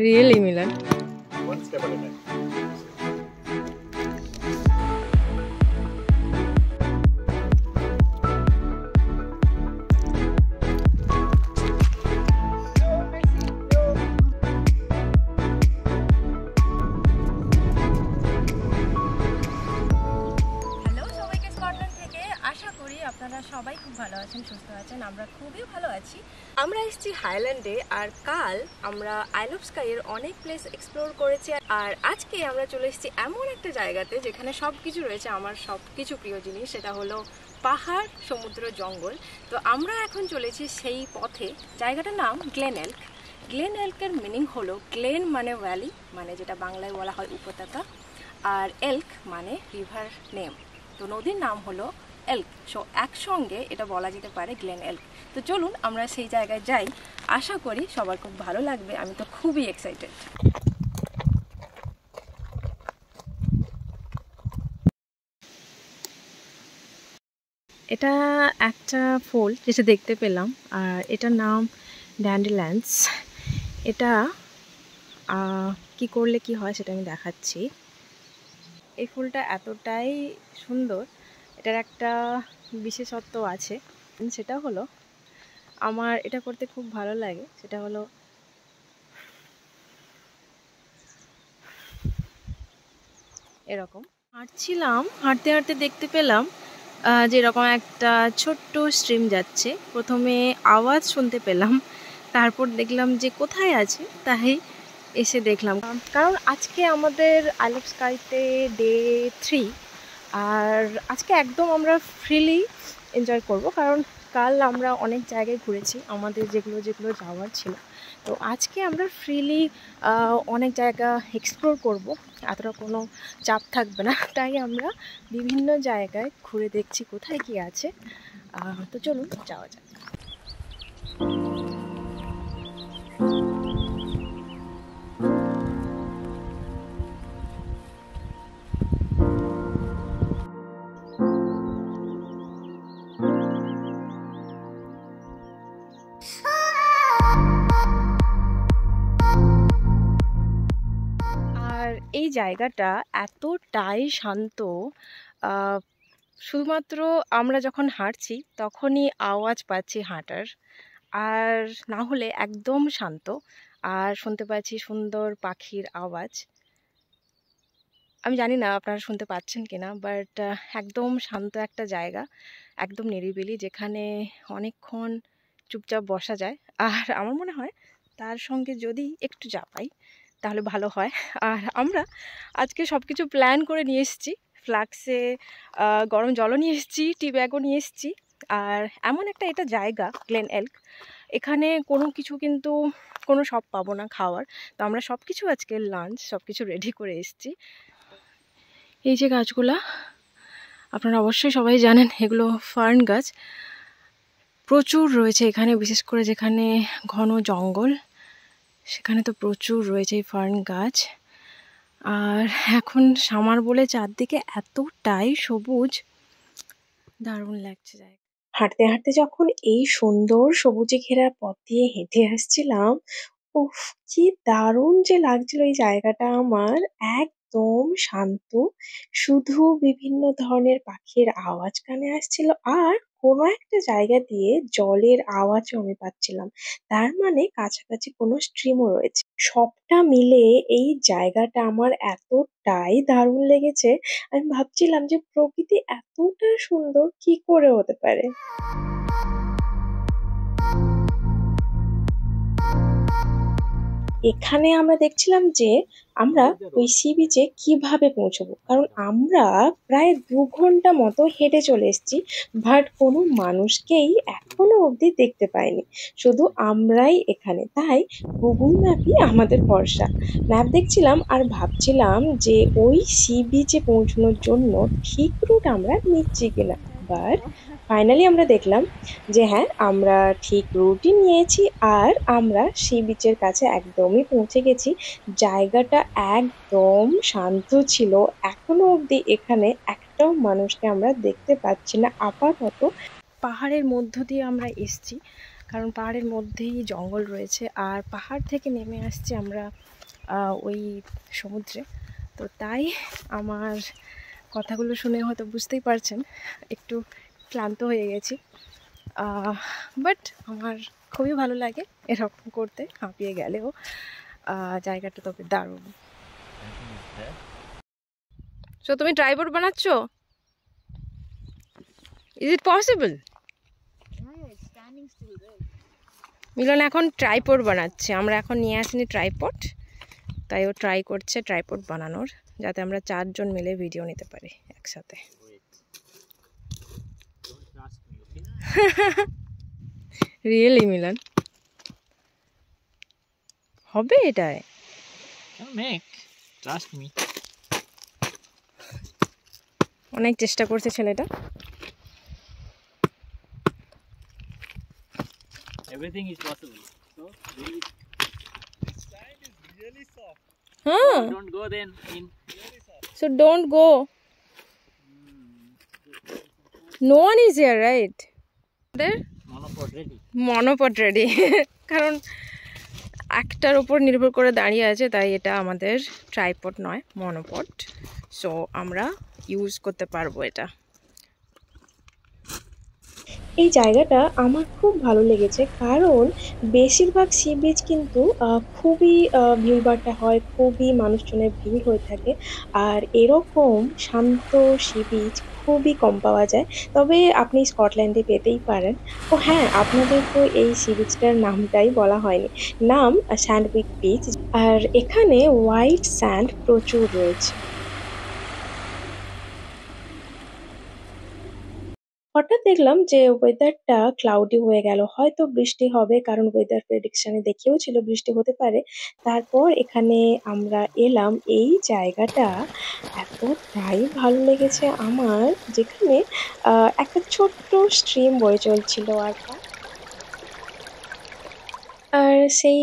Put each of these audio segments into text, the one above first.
Really, Milan? One step at a time. সবাই খুব ভালো আছেন সুস্থ আছেন আমরা খুবই ভালো আছি আমরা এসেছি হাইল্যান্ডে আর কাল আমরা আইল অফ স্কাইয়ের অনেক প্লেস এক্সপ্লোর করেছি আর আজকে আমরা চলে এসেছি এমন একটা জায়গাতে যেখানে সব কিছু রয়েছে আমার সব কিছু প্রিয় জিনিস সেটা হলো পাহাড় সমুদ্র জঙ্গল তো আমরা এখন চলেছি সেই পথে জায়গাটার নাম গ্লেন এলক গ্লেন এলকের মিনিং হলো গ্লেন মানে ভ্যালি মানে যেটা বাংলায় বলা হয় উপত্যকা আর এলক মানে রিভার নেম তো নদীর নাম হলো এল্ক সো একসঙ্গে এটা বলা যেতে পারে গ্লেন এল্ক তো চলুন আমরা সেই জায়গায় যাই আশা করি সবার খুব ভালো লাগবে আমি তো খুবই এক্সাইটেড এটা একটা ফুল যেটা দেখতে পেলাম আর এটার নাম ড্যান্ডিল্যান্স এটা কি করলে কি হয় সেটা আমি দেখাচ্ছি এই ফুলটা এতটাই সুন্দর এটার একটা বিশেষত্ব আছে সেটা হলো আমার এটা করতে খুব ভালো লাগে সেটা হলো এরকম হাঁটছিলাম হাঁটতে হাঁটতে দেখতে পেলাম যে এরকম একটা ছোট্ট স্ট্রিম যাচ্ছে প্রথমে আওয়াজ শুনতে পেলাম তারপর দেখলাম যে কোথায় আছে তাই এসে দেখলাম কারণ আজকে আমাদের আলেপ স্কাইতে ডে থ্রি আর আজকে একদম আমরা ফ্রিলি এনজয় করব কারণ কাল আমরা অনেক জায়গায় ঘুরেছি আমাদের যেগুলো যেগুলো যাওয়ার ছিল তো আজকে আমরা ফ্রিলি অনেক জায়গা এক্সপ্লোর করব এতটা কোনো চাপ থাকবে না তাই আমরা বিভিন্ন জায়গায় ঘুরে দেখছি কোথায় কি আছে তো চলুন যাওয়া যাক এই জায়গাটা এতটাই শান্ত শুধুমাত্র আমরা যখন হাঁটছি তখনই আওয়াজ পাচ্ছি হাঁটার আর না হলে একদম শান্ত আর শুনতে পাচ্ছি সুন্দর পাখির আওয়াজ আমি জানি না আপনারা শুনতে পাচ্ছেন কি না বাট একদম শান্ত একটা জায়গা একদম নিরিবিলি যেখানে অনেকক্ষণ চুপচাপ বসা যায় আর আমার মনে হয় তার সঙ্গে যদি একটু যা পাই তাহলে ভালো হয় আর আমরা আজকে সব কিছু প্ল্যান করে নিয়ে এসেছি ফ্লাক্সে গরম জলও নিয়ে এসেছি টি ব্যাগও নিয়ে এসেছি আর এমন একটা এটা জায়গা গ্লেন এলক এখানে কোনো কিছু কিন্তু কোনো সব পাবো না খাওয়ার তো আমরা সব কিছু আজকে লাঞ্চ সব কিছু রেডি করে এসেছি এই যে গাছগুলা আপনারা অবশ্যই সবাই জানেন এগুলো ফার্ন গাছ প্রচুর রয়েছে এখানে বিশেষ করে যেখানে ঘন জঙ্গল সেখানে তো প্রচুর রয়েছে এই ফার্ন গাছ আর এখন সামার বলে চারদিকে এতটাই সবুজ দারুণ লাগছে জায়গা হাঁটতে হাঁটতে যখন এই সুন্দর সবুজে ঘেরা পথ দিয়ে হেঁটে আসছিলাম উফ কি দারুণ যে লাগছিল এই জায়গাটা আমার একদম শান্ত শুধু বিভিন্ন ধরনের পাখির আওয়াজ কানে আসছিল আর কোনো একটা জায়গা দিয়ে জলের আওয়াজও আমি পাচ্ছিলাম তার মানে কাছাকাছি কোনো স্ট্রিম ও রয়েছে সবটা মিলে এই জায়গাটা আমার এতটাই দারুণ লেগেছে আমি ভাবছিলাম যে প্রকৃতি এতটা সুন্দর কি করে হতে পারে এখানে আমরা দেখছিলাম যে আমরা ওই সি বিচে কিভাবে পৌঁছবো কারণ আমরা প্রায় দু ঘন্টা মতো হেঁটে চলে এসেছি বাট কোনো মানুষকেই এখনো অবধি দেখতে পাইনি শুধু আমরাই এখানে তাই গুগল ম্যাপই আমাদের ভরসা ম্যাপ দেখছিলাম আর ভাবছিলাম যে ওই সি বিচে পৌঁছানোর জন্য ঠিক রুট আমরা নিচ্ছি কিনা বাট ফাইনালি আমরা দেখলাম যে হ্যাঁ আমরা ঠিক রুটি নিয়েছি আর আমরা সি বিচের কাছে একদমই পৌঁছে গেছি জায়গাটা একদম শান্ত ছিল এখনও অবধি এখানে একটাও মানুষকে আমরা দেখতে পাচ্ছি না আপাতত পাহাড়ের মধ্য দিয়ে আমরা এসছি কারণ পাহাড়ের মধ্যেই জঙ্গল রয়েছে আর পাহাড় থেকে নেমে আসছি আমরা ওই সমুদ্রে তো তাই আমার কথাগুলো শুনে হয়তো বুঝতেই পারছেন একটু ক্লান্ত হয়ে গেছি বাট আমার খুবই ভালো লাগে এরকম করতে হাঁপিয়ে গেলেও জায়গাটা তবে দারুণ সো তুমি ড্রাইভার বানাচ্ছ ইজ ইট পসিবল মিলন এখন ট্রাইপড বানাচ্ছে আমরা এখন নিয়ে আসিনি ট্রাইপড তাই ও ট্রাই করছে ট্রাইপড বানানোর যাতে আমরা চারজন মিলে ভিডিও নিতে পারি একসাথে রিয়েলি মিলন হবে এটায় অনেক চেষ্টা করছে ছেলেটা everything is possible. So really, this sand is really soft. Huh? So don't go then in. Really soft. So don't go. Mm. No one is here, right? Monopod ready কারণ একটার ওপর নির্ভর করে দাঁড়িয়ে আছে তাই এটা আমাদের ট্রাইপট নয় মনোপট সো আমরা ইউজ করতে পারবো এটা এই জায়গাটা আমার খুব ভালো লেগেছে কারণ বেশিরভাগ সি বিচ কিন্তু খুবই ভিড়ভাড়টা হয় খুবই মানুষজনের ভিড় হয়ে থাকে আর এরকম শান্ত সি বিচ খুবই কম পাওয়া যায় তবে আপনি স্কটল্যান্ডে পেতেই পারেন ও হ্যাঁ আপনাদের তো এই সিরিজটার নামটাই বলা হয়নি নাম স্যান্ডউইক বিচ আর এখানে হোয়াইট স্যান্ড প্রচুর রয়েছে হঠাৎ দেখলাম যে ওয়েদারটা ক্লাউডি হয়ে গেল। হয়তো বৃষ্টি হবে কারণ ওয়েদার প্রেডিকশন -এ ছিল বৃষ্টি হতে পারে। তারপর এখানে আমরা এলাম এই জায়গাটা এতটাই ভালো লেগেছে আমার যেখানে একটা ছোট্ট স্ট্রিম বয়ে চলছিল আর আর সেই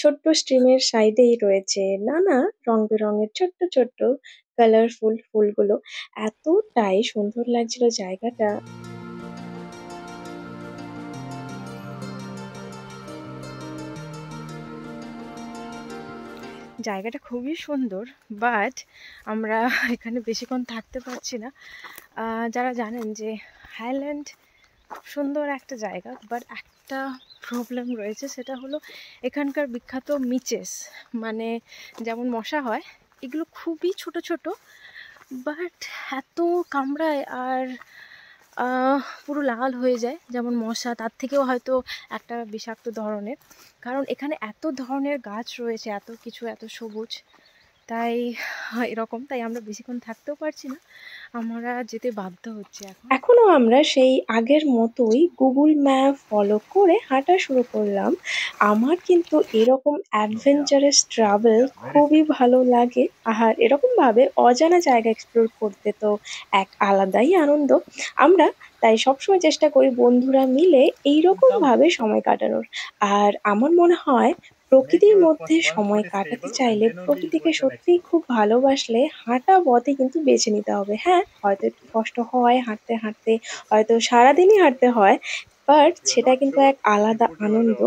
ছোট্ট স্ট্রিম -এর সাইড -এই রয়েছে নানা রং বেরঙের ছোট্ট ছোট্ট-- কালারফুল ফুলগুলো এতটাই সুন্দর লাগছিল জায়গাটা জায়গাটা খুবই সুন্দর বাট আমরা এখানে বেশিক্ষণ থাকতে পারছি না যারা জানেন যে হাইল্যান্ড সুন্দর একটা জায়গা বাট একটা প্রবলেম রয়েছে সেটা হলো এখানকার বিখ্যাত মিচেস মানে যেমন মশা হয় এগুলো খুবই ছোট ছোট বাট এত কামড়ায় আর পুরো লাল হয়ে যায় যেমন মশা তার থেকেও হয়তো একটা বিষাক্ত ধরনের কারণ এখানে এত ধরনের গাছ রয়েছে এত কিছু এত সবুজ তাই এরকম তাই আমরা বেশিক্ষণ থাকতেও পারছি না আমরা যেতে বাধ্য হচ্ছে এখন এখনও আমরা সেই আগের মতোই গুগল ম্যাপ ফলো করে হাঁটা শুরু করলাম আমার কিন্তু এরকম অ্যাডভেঞ্চারাস ট্রাভেল খুবই ভালো লাগে আর এরকমভাবে অজানা জায়গা এক্সপ্লোর করতে তো এক আলাদাই আনন্দ আমরা তাই সবসময় চেষ্টা করি বন্ধুরা মিলে এইরকমভাবে সময় কাটানোর আর আমার মনে হয় প্রকৃতির মধ্যে সময় কাটাতে চাইলে প্রকৃতিকে সত্যিই খুব ভালোবাসলে হাঁটা পথে কিন্তু বেছে নিতে হবে হ্যাঁ হয়তো একটু কষ্ট হয় হাঁটতে হাঁটতে হয়তো সারাদিনই হাঁটতে হয় ব্যাপার সেটা কিন্তু এক আলাদা আনন্দ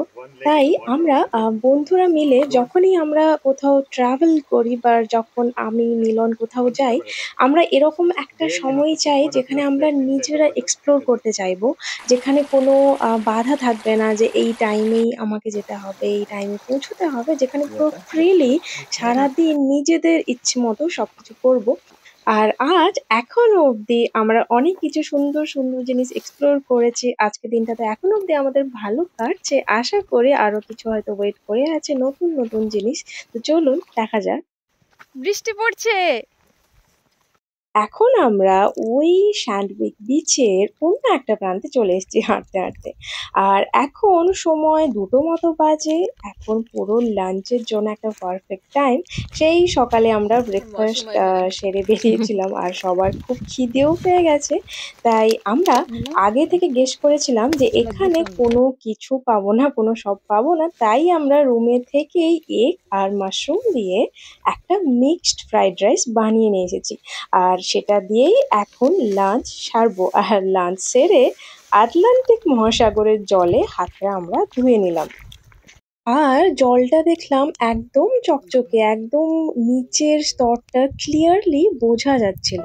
তাই আমরা বন্ধুরা মিলে যখনই আমরা কোথাও ট্রাভেল করি বা যখন আমি মিলন কোথাও যাই আমরা এরকম একটা সময় চাই যেখানে আমরা নিজেরা এক্সপ্লোর করতে চাইব যেখানে কোনো বাধা থাকবে না যে এই টাইমেই আমাকে যেতে হবে এই টাইমে পৌঁছতে হবে যেখানে পুরো ফ্রিলি সারাদিন নিজেদের ইচ্ছে মতো সব কিছু করবো আর আজ এখনো অবধি আমরা অনেক কিছু সুন্দর সুন্দর জিনিস এক্সপ্লোর করেছি আজকে তো এখন অবধি আমাদের ভালো কাটছে আশা করে আরও কিছু হয়তো ওয়েট করে আছে নতুন নতুন জিনিস তো চলুন দেখা যাক বৃষ্টি পড়ছে এখন আমরা ওই স্যান্ডউইক বিচের অন্য একটা প্রান্তে চলে এসেছি হাঁটতে হাঁটতে আর এখন সময় দুটো মতো বাজে এখন পুরো লাঞ্চের জন্য একটা পারফেক্ট টাইম সেই সকালে আমরা ব্রেকফাস্ট সেরে বেরিয়েছিলাম আর সবার খুব খিদেও পেয়ে গেছে তাই আমরা আগে থেকে গেস করেছিলাম যে এখানে কোনো কিছু পাবো না কোনো সব পাবো না তাই আমরা রুমে থেকেই এক আর মাশরুম দিয়ে একটা মিক্সড ফ্রাইড রাইস বানিয়ে নিয়ে এসেছি আর সেটা দিয়েই এখন লাঞ্চ সারবো আর লাঞ্চ সেরে আটলান্টিক মহাসাগরের জলে হাতটা আমরা ধুয়ে নিলাম আর জলটা দেখলাম একদম চকচকে একদম নিচের স্তরটা ক্লিয়ারলি বোঝা যাচ্ছিল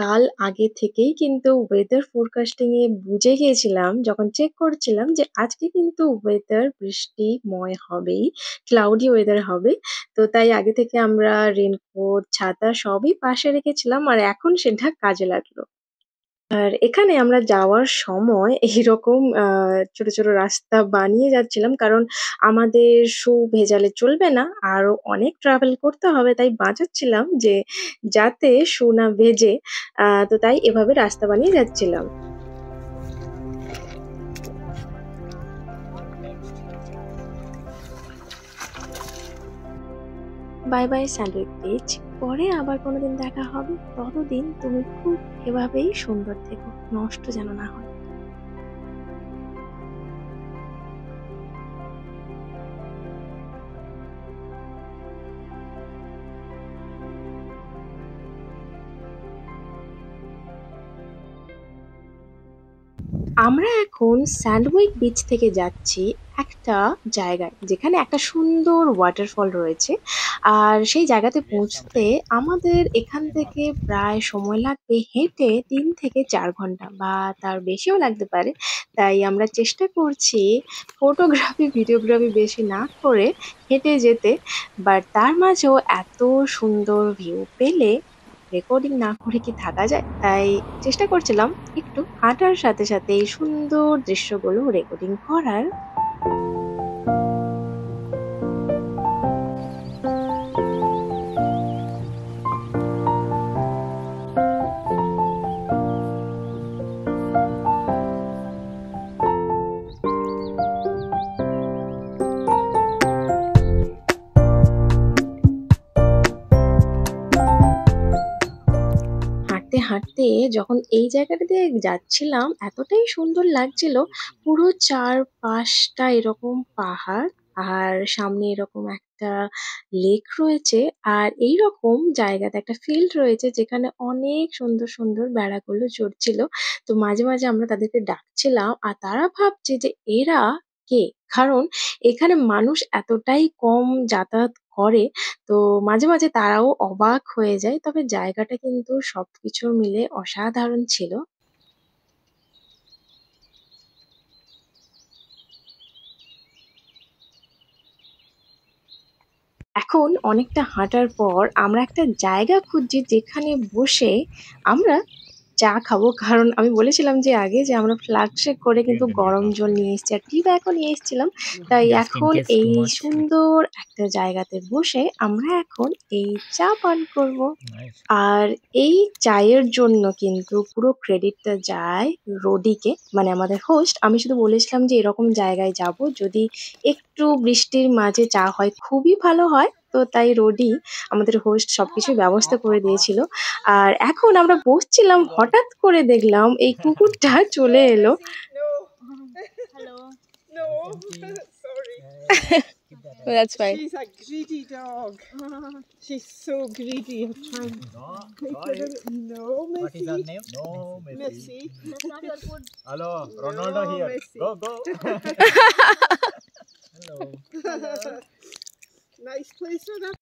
কাল আগে থেকেই কিন্তু ওয়েদার ফোরকাস্টিং -এ বুঝে গিয়েছিলাম যখন চেক করছিলাম যে আজকে কিন্তু ওয়েদার বৃষ্টিময় হবেই ক্লাউডি ওয়েদার হবে তো তাই আগে থেকে আমরা রেনকোট ছাতা সবই পাশে রেখেছিলাম আর এখন সেটা কাজে লাগলো। আর এখানে আমরা যাওয়ার সময় এইরকম আহ ছোট ছোট রাস্তা বানিয়ে যাচ্ছিলাম কারণ আমাদের শু ভেজালে চলবে না। আরো অনেক ট্রাভেল করতে হবে তাই বাঁচাচ্ছিলাম যে যাতে শু না ভেজে আহ তো তাই এভাবে রাস্তা বানিয়ে যাচ্ছিলাম। বাই বাই স্যালুট পেজ পরে আবার কোনোদিন দেখা হবে ততদিন তুমি খুব এভাবেই সুন্দর থেকো নষ্ট যেন না হয় আমরা এখন স্যান্ডউইক বিচ থেকে যাচ্ছি একটা জায়গায় যেখানে একটা সুন্দর ওয়াটারফল রয়েছে আর সেই জায়গাতে পৌঁছতে আমাদের এখান থেকে প্রায় সময় লাগবে হেঁটে তিন থেকে চার ঘন্টা বা তার বেশিও লাগতে পারে তাই আমরা চেষ্টা করছি ফটোগ্রাফি ভিডিওগ্রাফি বেশি না করে হেঁটে যেতে বাট তার মাঝেও এত সুন্দর ভিউ পেলে রেকর্ডিং না করে কি থাকা যায় তাই চেষ্টা করছিলাম একটু হাঁটার সাথে সাথে এই সুন্দর দৃশ্যগুলো রেকর্ডিং করার thank you হাঁটতে যখন এই জায়গাটা দিয়ে যাচ্ছিলাম এতটাই সুন্দর লাগছিল পুরো চারপাশটা এরকম পাহাড় আর সামনে এরকম একটা লেক রয়েছে আর এই রকম জায়গাতে একটা ফিল্ড রয়েছে যেখানে অনেক সুন্দর সুন্দর বেড়াগুলো চড়ছিল তো মাঝে মাঝে আমরা তাদেরকে ডাকছিলাম আর তারা ভাবছে যে এরা কে কারণ এখানে মানুষ এতটাই কম যাতায়াত করে তো মাঝে মাঝে তারাও অবাক হয়ে যায় তবে জায়গাটা কিন্তু সবকিছু মিলে অসাধারণ ছিল এখন অনেকটা হাঁটার পর আমরা একটা জায়গা খুঁজছি যেখানে বসে আমরা চা খাবো কারণ আমি বলেছিলাম যে আগে যে আমরা ফ্লাস্কে করে কিন্তু গরম জল নিয়ে এসেছি আর টি ব্যাগও নিয়ে এসেছিলাম তাই এখন এই সুন্দর একটা জায়গাতে বসে আমরা এখন এই চা পান করব আর এই চায়ের জন্য কিন্তু পুরো ক্রেডিটটা যায় রোডিকে মানে আমাদের হোস্ট আমি শুধু বলেছিলাম যে এরকম জায়গায় যাব যদি একটু বৃষ্টির মাঝে চা হয় খুবই ভালো হয় তো তাই রোডি আমাদের হোস্ট সবকিছু ব্যবস্থা করে দিয়েছিল আর এখন আমরা বসছিলাম হঠাৎ করে দেখলাম এই কুকুরটা চলে এলো Nice place for that.